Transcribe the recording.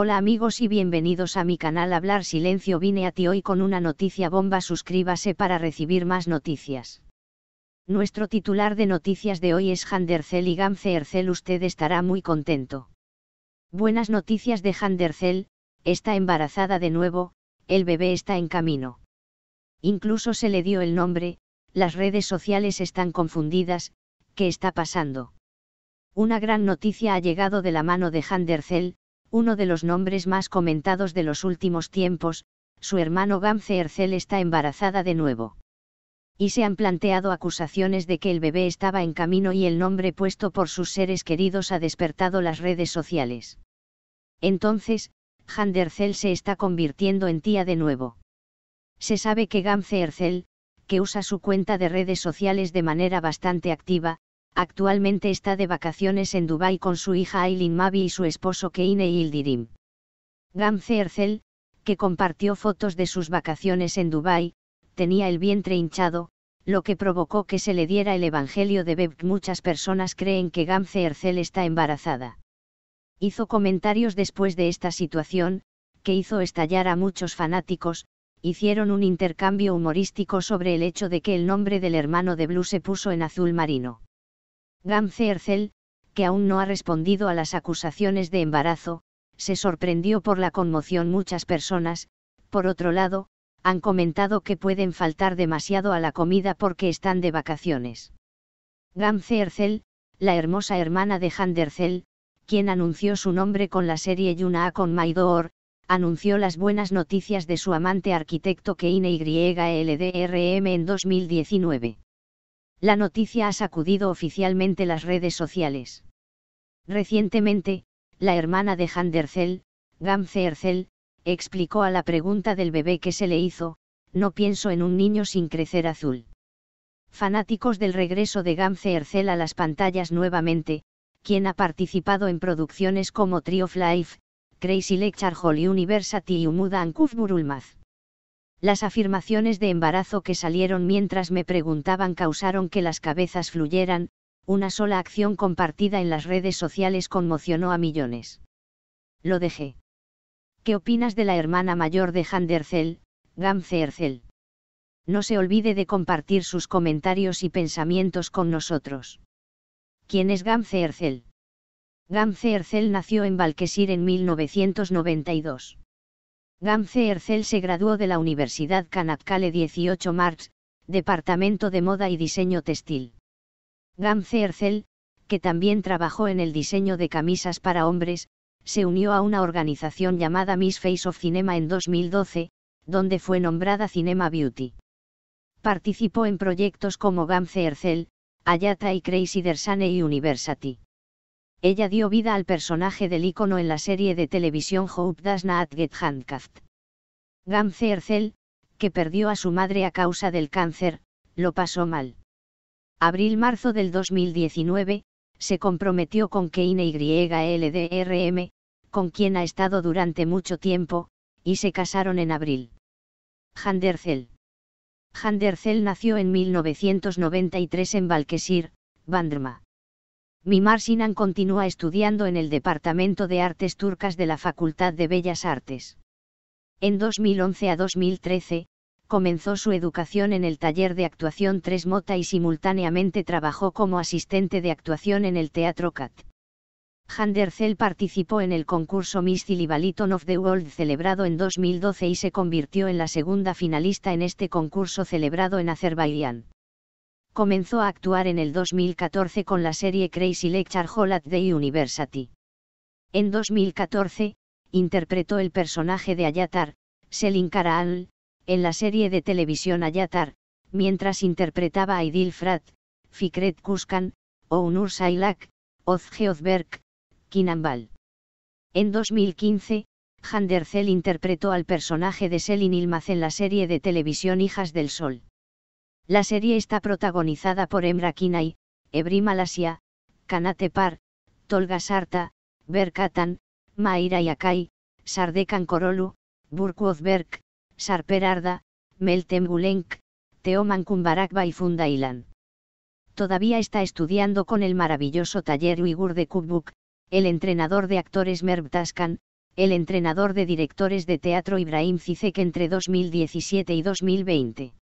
Hola amigos y bienvenidos a mi canal Hablar Silencio vine a ti hoy con una noticia bomba suscríbase para recibir más noticias. Nuestro titular de noticias de hoy es Handercel y Gamze Ercel usted estará muy contento. Buenas noticias de Handercel, está embarazada de nuevo, el bebé está en camino. Incluso se le dio el nombre, las redes sociales están confundidas, ¿qué está pasando? Una gran noticia ha llegado de la mano de Handercel, uno de los nombres más comentados de los últimos tiempos, su hermano Gamze Ercel está embarazada de nuevo. Y se han planteado acusaciones de que el bebé estaba en camino y el nombre puesto por sus seres queridos ha despertado las redes sociales. Entonces, Handercel se está convirtiendo en tía de nuevo. Se sabe que Gamze Ercel, que usa su cuenta de redes sociales de manera bastante activa, actualmente está de vacaciones en Dubái con su hija Aileen Mavi y su esposo Keine Ildirim. Gamze Ercel, que compartió fotos de sus vacaciones en Dubái, tenía el vientre hinchado, lo que provocó que se le diera el Evangelio de Beb. Muchas personas creen que Gamze Ercel está embarazada. Hizo comentarios después de esta situación, que hizo estallar a muchos fanáticos, hicieron un intercambio humorístico sobre el hecho de que el nombre del hermano de Blue se puso en azul marino. Erzel, que aún no ha respondido a las acusaciones de embarazo, se sorprendió por la conmoción muchas personas, por otro lado, han comentado que pueden faltar demasiado a la comida porque están de vacaciones. Gamze la hermosa hermana de Handercel, quien anunció su nombre con la serie Yuna con Maidor, anunció las buenas noticias de su amante arquitecto Keine YLDRM en 2019 la noticia ha sacudido oficialmente las redes sociales. Recientemente, la hermana de Zell, Gamze Ercel, explicó a la pregunta del bebé que se le hizo, no pienso en un niño sin crecer azul. Fanáticos del regreso de Gamze Erzel a las pantallas nuevamente, quien ha participado en producciones como Tree of Life, Crazy Lecture Hall University y Umuda Ankuf Burulmaz. Las afirmaciones de embarazo que salieron mientras me preguntaban causaron que las cabezas fluyeran, una sola acción compartida en las redes sociales conmocionó a millones. Lo dejé. ¿Qué opinas de la hermana mayor de Handercel, Gamze Ercel? No se olvide de compartir sus comentarios y pensamientos con nosotros. ¿Quién es Gamze Ercel? Gamze Ercel nació en Valquesir en 1992. Gamze Ercel se graduó de la Universidad Kanatkale 18 Marx, Departamento de Moda y Diseño Textil. Gamze Ercel, que también trabajó en el diseño de camisas para hombres, se unió a una organización llamada Miss Face of Cinema en 2012, donde fue nombrada Cinema Beauty. Participó en proyectos como Gamze Ercel, Ayata y Crazy Dersane y University ella dio vida al personaje del ícono en la serie de televisión Hope Does Not Get Gamze que perdió a su madre a causa del cáncer, lo pasó mal. Abril-marzo del 2019, se comprometió con Keine YLDRM, con quien ha estado durante mucho tiempo, y se casaron en abril. Handercel. Handercel nació en 1993 en Valquesir, Bandrma. Mimar Sinan continúa estudiando en el Departamento de Artes Turcas de la Facultad de Bellas Artes. En 2011 a 2013, comenzó su educación en el taller de actuación Tres Mota y simultáneamente trabajó como asistente de actuación en el Teatro CAT. Handercel participó en el concurso Miss Cilibaliton of the World celebrado en 2012 y se convirtió en la segunda finalista en este concurso celebrado en Azerbaiyán comenzó a actuar en el 2014 con la serie Crazy Lecture Hall at the University. En 2014, interpretó el personaje de Ayatar, Selin Karaal, en la serie de televisión Ayatar, mientras interpretaba a Idil Frat, Fikret Kuskan, Ounur Sailak, Ozge Ozberk, Kinambal. En 2015, Handercel interpretó al personaje de Selin Ilmaz en la serie de televisión Hijas del Sol. La serie está protagonizada por Emra Kinay, Ebrim Malasia, Kanate Par, Tolga Sarta, Berkatan, Maira Yakai, Sardekan Korolu, Burkwoth Berk, Sarper Arda, Meltem Gulenk, Teoman Kumbarak y Ilan. Todavía está estudiando con el maravilloso taller uigur de Kubuk, el entrenador de actores Merb Taskan, el entrenador de directores de teatro Ibrahim Zizek entre 2017 y 2020.